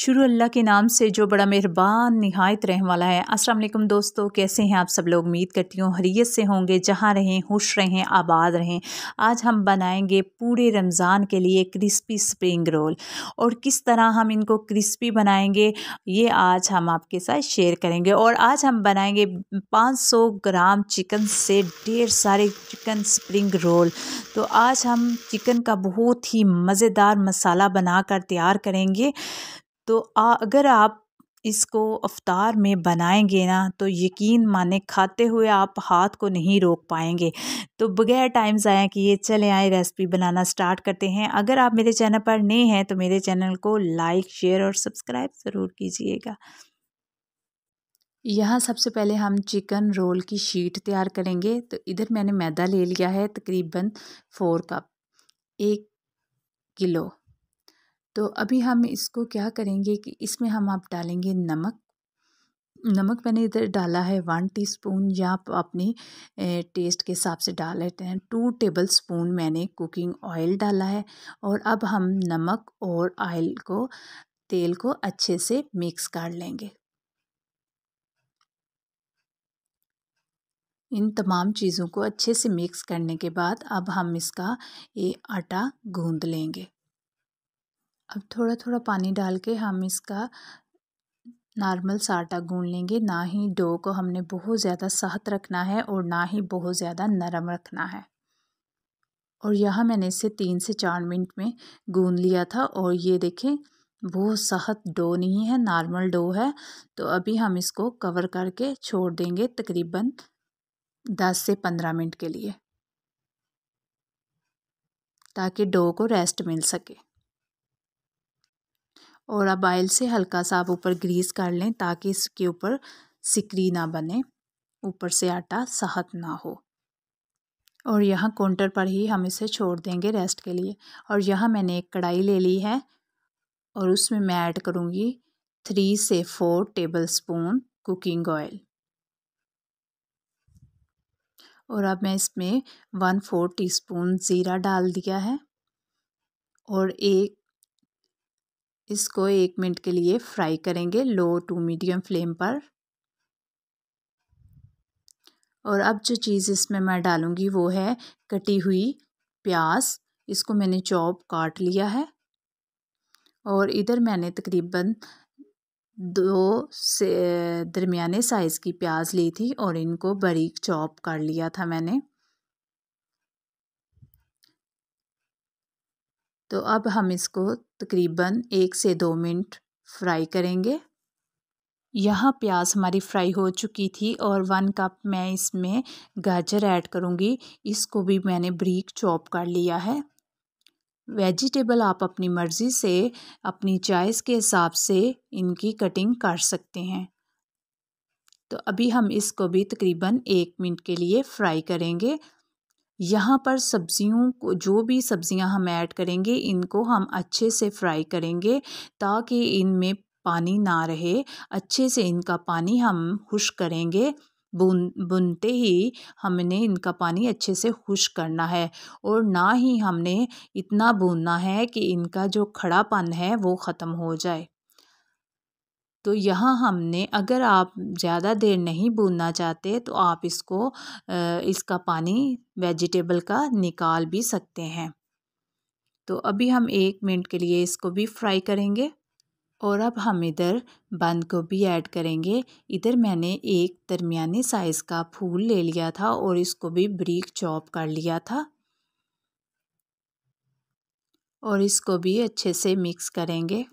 शुरू अल्लाह के नाम से जो बड़ा मेहरबान नहायत रहने वाला है अस्सलाम वालेकुम दोस्तों कैसे हैं आप सब लोग उम्मीद करती हूँ हरियत से होंगे जहाँ रहें खुश रहें आबाद रहें आज हम बनाएंगे पूरे रमज़ान के लिए क्रिस्पी स्प्रिंग रोल और किस तरह हम इनको क्रिस्पी बनाएंगे ये आज हम आपके साथ शेयर करेंगे और आज हम बनाएंगे सौ ग्राम चिकन से ढेर सारे चिकन स्प्रिंग रोल तो आज हम चिकन का बहुत ही मज़ेदार मसाला बना कर तैयार करेंगे तो आ अगर आप इसको अवतार में बनाएंगे ना तो यकीन माने खाते हुए आप हाथ को नहीं रोक पाएंगे तो बगैर टाइम ज़ाया किए चले आए रेसिपी बनाना स्टार्ट करते हैं अगर आप मेरे चैनल पर नए हैं तो मेरे चैनल को लाइक शेयर और सब्सक्राइब ज़रूर कीजिएगा यहाँ सबसे पहले हम चिकन रोल की शीट तैयार करेंगे तो इधर मैंने मैदा ले लिया है तकरीबन फोर कप एक किलो तो अभी हम इसको क्या करेंगे कि इसमें हम आप डालेंगे नमक नमक मैंने इधर डाला है वन टीस्पून या आप अपने टेस्ट के हिसाब से डाल लेते हैं टू टेबल स्पून मैंने कुकिंग ऑयल डाला है और अब हम नमक और ऑयल को तेल को अच्छे से मिक्स कर लेंगे इन तमाम चीज़ों को अच्छे से मिक्स करने के बाद अब हम इसका ये आटा गूंद लेंगे अब थोड़ा थोड़ा पानी डाल के हम इसका नॉर्मल साटा गूँध लेंगे ना ही डो को हमने बहुत ज़्यादा सहत रखना है और ना ही बहुत ज़्यादा नरम रखना है और यहाँ मैंने इसे तीन से चार मिनट में गूँध लिया था और ये देखें बहुत सख्त डो नहीं है नॉर्मल डो है तो अभी हम इसको कवर करके छोड़ देंगे तकरीबन दस से पंद्रह मिनट के लिए ताकि डो को रेस्ट मिल सके और अब ऑयल से हल्का सा आप ऊपर ग्रीस कर लें ताकि इसके ऊपर सिकरी ना बने ऊपर से आटा सहत ना हो और यहाँ काउंटर पर ही हम इसे छोड़ देंगे रेस्ट के लिए और यहाँ मैंने एक कढ़ाई ले ली है और उसमें मैं ऐड करूँगी थ्री से four tablespoon cooking oil और अब मैं इसमें वन फोर टीस्पून ज़ीरा डाल दिया है और एक इसको एक मिनट के लिए फ्राई करेंगे लो टू मीडियम फ्लेम पर और अब जो चीज़ इसमें मैं डालूँगी वो है कटी हुई प्याज इसको मैंने चॉप काट लिया है और इधर मैंने तकरीबन दो से दरमियाने साइज़ की प्याज ली थी और इनको बारीक चॉप कर लिया था मैंने तो अब हम इसको तकरीबन एक से दो मिनट फ्राई करेंगे यहाँ प्याज हमारी फ्राई हो चुकी थी और वन कप मैं इसमें गाजर ऐड करूँगी इसको भी मैंने ब्रीक चॉप कर लिया है वेजिटेबल आप अपनी मर्ज़ी से अपनी चॉइस के हिसाब से इनकी कटिंग कर सकते हैं तो अभी हम इसको भी तकरीबन एक मिनट के लिए फ्राई करेंगे यहाँ पर सब्जियों को जो भी सब्जियाँ हम ऐड करेंगे इनको हम अच्छे से फ्राई करेंगे ताकि इनमें पानी ना रहे अच्छे से इनका पानी हम खुश करेंगे बुन बुनते ही हमने इनका पानी अच्छे से खुश करना है और ना ही हमने इतना बुनना है कि इनका जो खड़ापन है वो ख़त्म हो जाए तो यहाँ हमने अगर आप ज़्यादा देर नहीं भूनना चाहते तो आप इसको इसका पानी वेजिटेबल का निकाल भी सकते हैं तो अभी हम एक मिनट के लिए इसको भी फ्राई करेंगे और अब हम इधर बंद को भी ऐड करेंगे इधर मैंने एक दरमिया साइज़ का फूल ले लिया था और इसको भी ब्रीक चॉप कर लिया था और इसको भी अच्छे से मिक्स करेंगे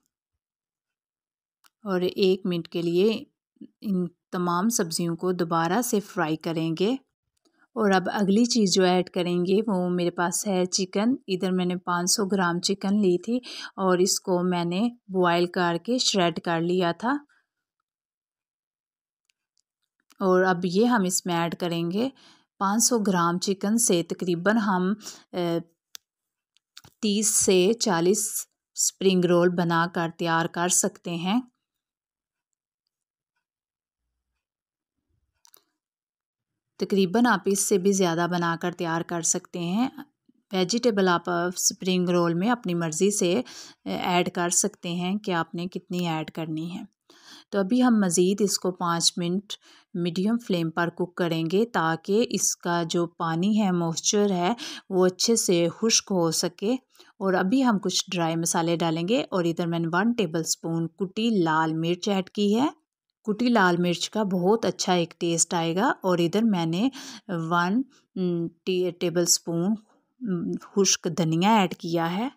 और एक मिनट के लिए इन तमाम सब्ज़ियों को दोबारा से फ्राई करेंगे और अब अगली चीज़ जो ऐड करेंगे वो मेरे पास है चिकन इधर मैंने 500 ग्राम चिकन ली थी और इसको मैंने बॉयल करके श्रेड कर लिया था और अब ये हम इसमें ऐड करेंगे 500 ग्राम चिकन से तकरीबन हम तीस से चालीस स्प्रिंग रोल बना कर तैयार कर सकते हैं तकरीबन आप इससे भी ज़्यादा बनाकर तैयार कर सकते हैं वेजिटेबल आप स्प्रिंग रोल में अपनी मर्ज़ी से ऐड कर सकते हैं कि आपने कितनी ऐड करनी है तो अभी हम मज़ीद इसको पाँच मिनट मीडियम फ्लेम पर कुक करेंगे ताकि इसका जो पानी है मॉइस्चर है वो अच्छे से खुश्क हो सके और अभी हम कुछ ड्राई मसाले डालेंगे और इधर मैंने वन टेबल स्पून कुटी लाल मिर्च ऐड की है कुटी लाल मिर्च का बहुत अच्छा एक टेस्ट आएगा और इधर मैंने वन टी टेबल स्पून खुश्क धनिया ऐड किया है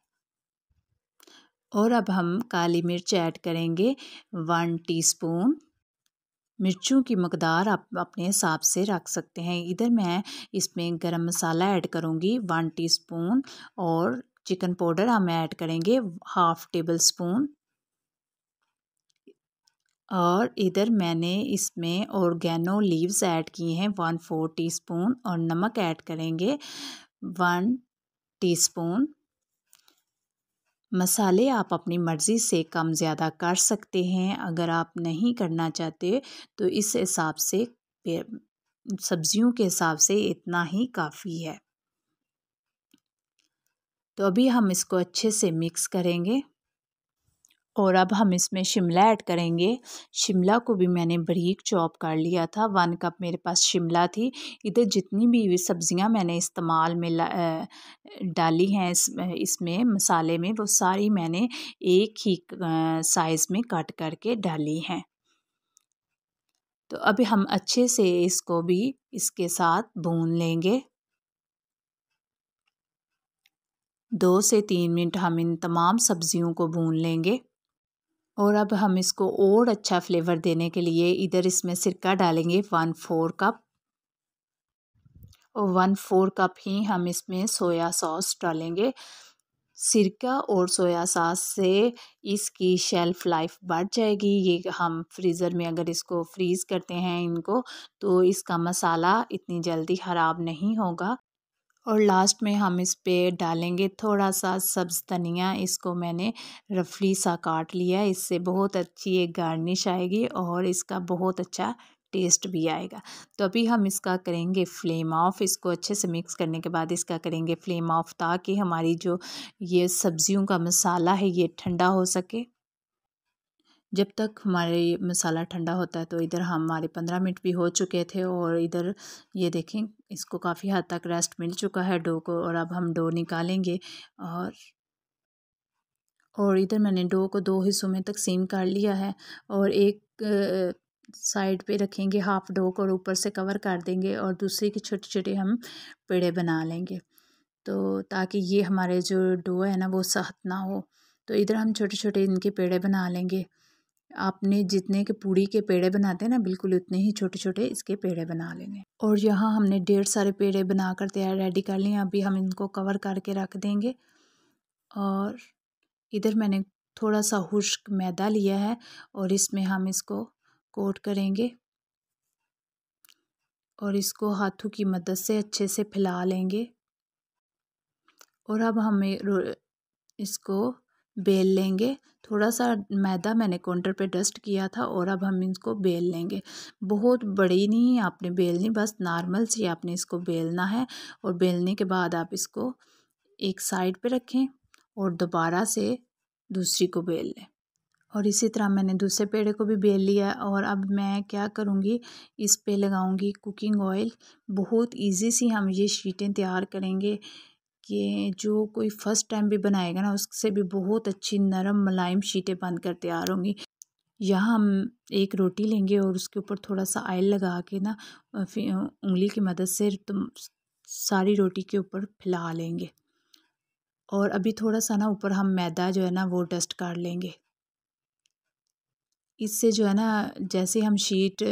और अब हम काली मिर्च ऐड करेंगे वन टीस्पून मिर्चों की मकदार आप अपने हिसाब से रख सकते हैं इधर मैं इसमें गरम मसाला ऐड करूँगी वन टीस्पून और चिकन पाउडर हम ऐड करेंगे हाफ़ टेबल स्पून और इधर मैंने इसमें औरगैनो लीव्स ऐड किए हैं वन फोर टीस्पून और नमक ऐड करेंगे वन टीस्पून मसाले आप अपनी मर्ज़ी से कम ज़्यादा कर सकते हैं अगर आप नहीं करना चाहते तो इस हिसाब से सब्जियों के हिसाब से इतना ही काफ़ी है तो अभी हम इसको अच्छे से मिक्स करेंगे और अब हम इसमें शिमला ऐड करेंगे शिमला को भी मैंने बरीक चॉप कर लिया था वन कप मेरे पास शिमला थी इधर जितनी भी सब्ज़ियां मैंने इस्तेमाल में डाली हैं इस इसमें मसाले में वो सारी मैंने एक ही साइज़ में कट करके डाली हैं तो अभी हम अच्छे से इसको भी इसके साथ भून लेंगे दो से तीन मिनट हम इन तमाम सब्ज़ियों को भून लेंगे और अब हम इसको और अच्छा फ्लेवर देने के लिए इधर इसमें सिरका डालेंगे वन फोर कप और वन फोर कप ही हम इसमें सोया सॉस डालेंगे सिरका और सोया सॉस से इसकी शेल्फ़ लाइफ बढ़ जाएगी ये हम फ्रीज़र में अगर इसको फ्रीज़ करते हैं इनको तो इसका मसाला इतनी जल्दी ख़राब नहीं होगा और लास्ट में हम इस पे डालेंगे थोड़ा सा सब्ज़ धनिया इसको मैंने रफली सा काट लिया इससे बहुत अच्छी एक गार्निश आएगी और इसका बहुत अच्छा टेस्ट भी आएगा तो अभी हम इसका करेंगे फ्लेम ऑफ इसको अच्छे से मिक्स करने के बाद इसका करेंगे फ्लेम ऑफ ताकि हमारी जो ये सब्जियों का मसाला है ये ठंडा हो सके जब तक हमारे मसाला ठंडा होता है तो इधर हमारे पंद्रह मिनट भी हो चुके थे और इधर ये देखें इसको काफ़ी हद तक रेस्ट मिल चुका है डो को और अब हम डो निकालेंगे और और इधर मैंने डो को दो हिस्सों में तकसीम कर लिया है और एक साइड पे रखेंगे हाफ डो को और ऊपर से कवर कर देंगे और दूसरे की छोटे छोटे हम पेड़े बना लेंगे तो ताकि ये हमारे जो डो है ना वो सहत ना हो तो इधर हम छोटे छोटे इनके पेड़े बना लेंगे आपने जितने के पूड़ी के पेड़े बनाते हैं ना बिल्कुल उतने ही छोटे छोटे इसके पेड़े बना लेंगे और यहाँ हमने डेढ़ सारे पेड़े बना कर तैयार रेडी कर लिए अभी हम इनको कवर करके रख देंगे और इधर मैंने थोड़ा सा खुश्क मैदा लिया है और इसमें हम इसको कोट करेंगे और इसको हाथों की मदद से अच्छे से फैला लेंगे और अब हमें इसको बेल लेंगे थोड़ा सा मैदा मैंने काउंटर पे डस्ट किया था और अब हम इसको बेल लेंगे बहुत बड़ी नहीं आपने बेलनी बस नॉर्मल सी आपने इसको बेलना है और बेलने के बाद आप इसको एक साइड पे रखें और दोबारा से दूसरी को बेल लें और इसी तरह मैंने दूसरे पेड़े को भी बेल लिया और अब मैं क्या करूँगी इस पर लगाऊँगी कुकिंग ऑयल बहुत ईजी सी हम ये शीटें तैयार करेंगे ये जो कोई फर्स्ट टाइम भी बनाएगा ना उससे भी बहुत अच्छी नरम मुलायम शीटें बन कर तैयार होंगी यहाँ हम एक रोटी लेंगे और उसके ऊपर थोड़ा सा आयल लगा के ना फिर उंगली की मदद से तुम सारी रोटी के ऊपर फैला लेंगे और अभी थोड़ा सा ना ऊपर हम मैदा जो है ना वो डस्ट कर लेंगे इससे जो है ना जैसे हम शीट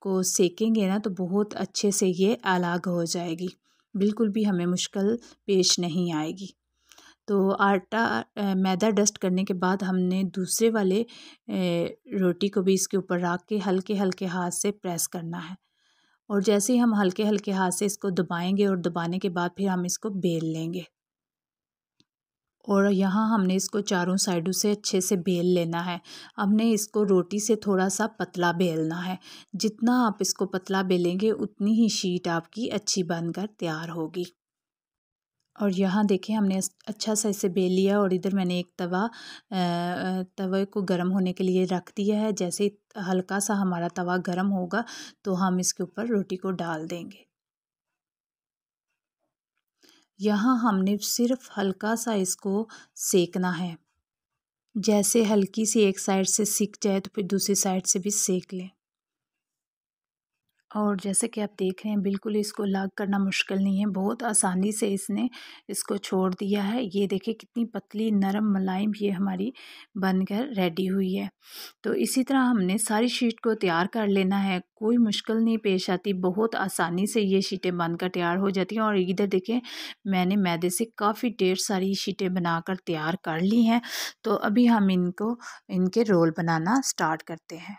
को सेकेंगे ना तो बहुत अच्छे से ये अलग हो जाएगी बिल्कुल भी हमें मुश्किल पेश नहीं आएगी तो आटा मैदा डस्ट करने के बाद हमने दूसरे वाले रोटी को भी इसके ऊपर रख के हल्के हल्के हाथ से प्रेस करना है और जैसे ही हम हल्के हल्के हाथ से इसको दबाएंगे और दबाने के बाद फिर हम इसको बेल लेंगे और यहाँ हमने इसको चारों साइडों से अच्छे से बेल लेना है हमने इसको रोटी से थोड़ा सा पतला बेलना है जितना आप इसको पतला बेलेंगे उतनी ही शीट आपकी अच्छी बनकर तैयार होगी और यहाँ देखें हमने अच्छा सा इसे बेल लिया और इधर मैंने एक तवा तवे को गर्म होने के लिए रख दिया है जैसे हल्का सा हमारा तवा गर्म होगा तो हम इसके ऊपर रोटी को डाल देंगे यहाँ हमने सिर्फ हल्का सा इसको सेकना है जैसे हल्की सी एक साइड से सीख जाए तो फिर दूसरी साइड से भी सेक लें और जैसे कि आप देख रहे हैं बिल्कुल इसको लाग करना मुश्किल नहीं है बहुत आसानी से इसने इसको छोड़ दिया है ये देखिए कितनी पतली नरम मलाइम ये हमारी बनकर रेडी हुई है तो इसी तरह हमने सारी शीट को तैयार कर लेना है कोई मुश्किल नहीं पेश आती बहुत आसानी से ये शीटें बनकर तैयार हो जाती हैं और इधर देखें मैंने मैदे से काफ़ी ढेर सारी शीटें बनाकर तैयार कर ली हैं तो अभी हम इनको इनके रोल बनाना स्टार्ट करते हैं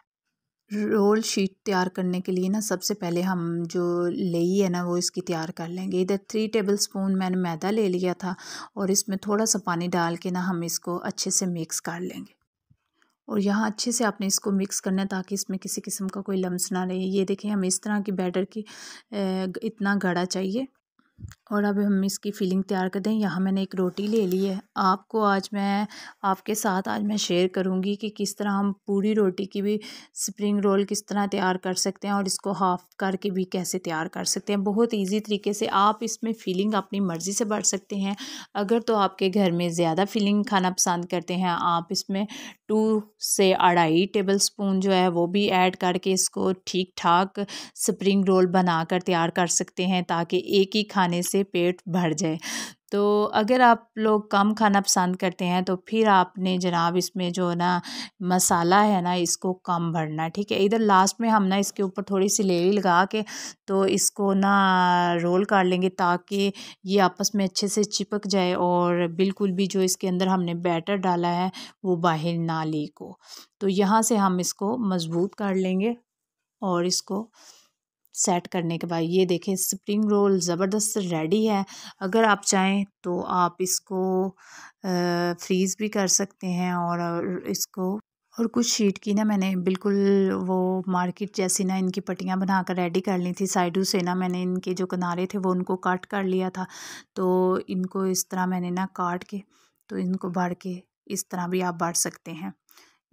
रोल शीट तैयार करने के लिए ना सबसे पहले हम जो लई है ना वो इसकी तैयार कर लेंगे इधर थ्री टेबल स्पून मैंने मैदा ले लिया था और इसमें थोड़ा सा पानी डाल के ना हम इसको अच्छे से मिक्स कर लेंगे और यहाँ अच्छे से आपने इसको मिक्स करना है ताकि इसमें किसी किस्म का कोई लम्स ना रहे ये देखें हम इस तरह की बैटर की इतना गढ़ा चाहिए और अब हम इसकी फिलिंग तैयार कर दें यहाँ मैंने एक रोटी ले ली है आपको आज मैं आपके साथ आज मैं शेयर करूँगी कि किस तरह हम पूरी रोटी की भी स्प्रिंग रोल किस तरह तैयार कर सकते हैं और इसको हाफ करके भी कैसे तैयार कर सकते हैं बहुत इजी तरीके से आप इसमें फिलिंग अपनी मर्ज़ी से भर सकते हैं अगर तो आपके घर में ज़्यादा फिलिंग खाना पसंद करते हैं आप इसमें टू से अढ़ाई टेबल स्पून जो है वो भी ऐड करके इसको ठीक ठाक स्प्रिंग रोल बना कर तैयार कर सकते हैं ताकि एक ही खाने खाने से पेट भर जाए तो अगर आप लोग कम खाना पसंद करते हैं तो फिर आपने जनाब इसमें जो ना मसाला है ना इसको कम भरना ठीक है इधर लास्ट में हम ना इसके ऊपर थोड़ी सी लेवी लगा के तो इसको ना रोल कर लेंगे ताकि ये आपस में अच्छे से चिपक जाए और बिल्कुल भी जो इसके अंदर हमने बैटर डाला है वो बाहर ना लीक हो तो यहाँ से हम इसको मज़बूत कर लेंगे और इसको सेट करने के बाद ये देखें स्प्रिंग रोल ज़बरदस्त रेडी है अगर आप चाहें तो आप इसको फ्रीज़ भी कर सकते हैं और इसको और कुछ शीट की ना मैंने बिल्कुल वो मार्केट जैसी ना इनकी पट्टियाँ बनाकर रेडी कर ली थी साइडों से ना मैंने इनके जो किनारे थे वो उनको काट कर लिया था तो इनको इस तरह मैंने ना काट के तो इनको बाढ़ के इस तरह भी आप बाढ़ सकते हैं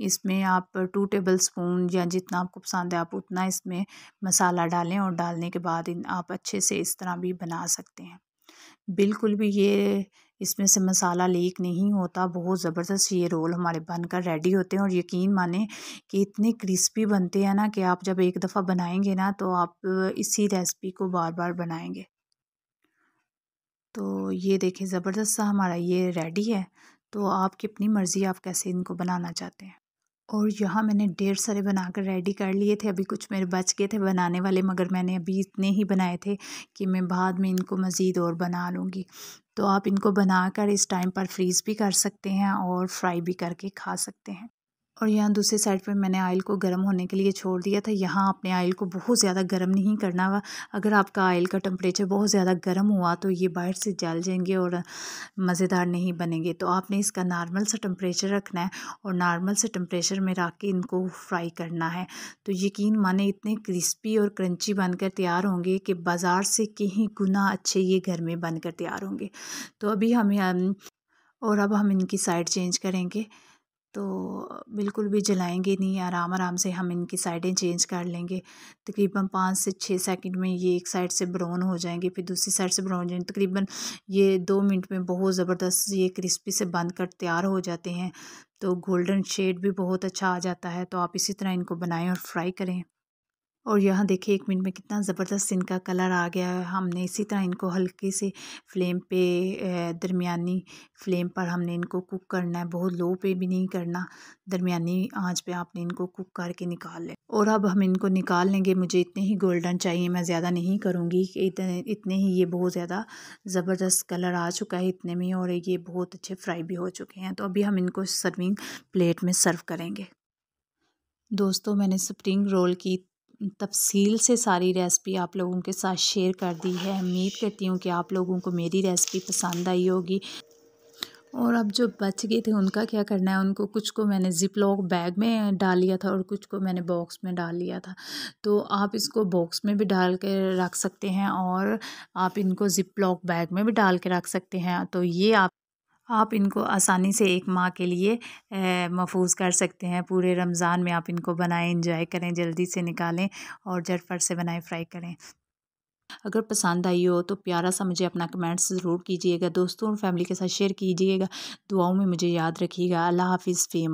इसमें आप टू टेबल स्पून या जितना आपको पसंद है आप उतना इसमें मसाला डालें और डालने के बाद इन आप अच्छे से इस तरह भी बना सकते हैं बिल्कुल भी ये इसमें से मसाला लीक नहीं होता बहुत ज़बरदस्त ये रोल हमारे बनकर रेडी होते हैं और यकीन माने कि इतने क्रिस्पी बनते हैं ना कि आप जब एक दफ़ा बनाएंगे ना तो आप इसी रेसिपी को बार बार बनाएंगे तो ये देखें ज़बरदस्त सा हमारा ये रेडी है तो आपकी अपनी मर्ज़ी आप कैसे इनको बनाना चाहते हैं और यहाँ मैंने ढेर सारे बनाकर रेडी कर लिए थे अभी कुछ मेरे बच गए थे बनाने वाले मगर मैंने अभी इतने ही बनाए थे कि मैं बाद में इनको मज़ीद और बना लूँगी तो आप इनको बनाकर इस टाइम पर फ्रीज़ भी कर सकते हैं और फ्राई भी करके खा सकते हैं और यहाँ दूसरे साइड पे मैंने आयल को गर्म होने के लिए छोड़ दिया था यहाँ आपने आयल को बहुत ज़्यादा गर्म नहीं करना हुआ अगर आपका आयल का टेम्परेचर बहुत ज़्यादा गर्म हुआ तो ये बाहर से जल जाएंगे और मज़ेदार नहीं बनेंगे तो आपने इसका नॉर्मल सा टम्परेचर रखना है और नॉर्मल से टम्परेचर में रख के इनको फ्राई करना है तो यकीन माने इतने क्रिस्पी और क्रंची बनकर तैयार होंगे कि बाज़ार से कहीं गुना अच्छे ये घर में बनकर तैयार होंगे तो अभी हमें और अब हम इनकी साइड चेंज करेंगे तो बिल्कुल भी जलाएँगे नहीं आराम आराम से हम इनकी साइडें चेंज कर लेंगे तकरीबन पाँच से छः सेकंड में ये एक साइड से ब्राउन हो जाएंगे फिर दूसरी साइड से ब्राउन हो जाएंगे तकरीबन ये दो मिनट में बहुत ज़बरदस्त ये क्रिस्पी से बंद कर तैयार हो जाते हैं तो गोल्डन शेड भी बहुत अच्छा आ जाता है तो आप इसी तरह इनको बनाएँ और फ्राई करें और यहाँ देखिए एक मिनट में कितना ज़बरदस्त इनका कलर आ गया है हमने इसी तरह इनको हल्के से फ्लेम पे दरमिया फ्लेम पर हमने इनको कुक करना है बहुत लो पे भी नहीं करना दरमिया आंच पे आपने इनको कुक करके निकाल लें और अब हम इनको निकाल लेंगे मुझे इतने ही गोल्डन चाहिए मैं ज़्यादा नहीं करूँगी इतने इतने ही ये बहुत ज़्यादा ज़बरदस्त कलर आ चुका है इतने में और ये बहुत अच्छे फ्राई भी हो चुके हैं तो अभी हम इनको सर्विंग प्लेट में सर्व करेंगे दोस्तों मैंने स्प्रिंग रोल की तफसील से सारी रेसिपी आप लोगों के साथ शेयर कर दी है उम्मीद करती हूँ कि आप लोगों को मेरी रेसिपी पसंद आई होगी और अब जो बच गए थे उनका क्या करना है उनको कुछ को मैंने जिप लॉक बैग में डाल लिया था और कुछ को मैंने बॉक्स में डाल लिया था तो आप इसको बॉक्स में भी डाल के रख सकते हैं और आप इनको जिप लॉक बैग में भी डाल के रख सकते हैं तो ये आप आप इनको आसानी से एक माह के लिए महफूज कर सकते हैं पूरे रमज़ान में आप इनको बनाएं इंजॉय करें जल्दी से निकालें और झटफट से बनाएं फ्राई करें अगर पसंद आई हो तो प्यारा सा मुझे अपना कमेंट्स ज़रूर कीजिएगा दोस्तों और फैमिली के साथ शेयर कीजिएगा दुआओं में मुझे याद रखिएगा अल्लाह हाफिज़ फ़ी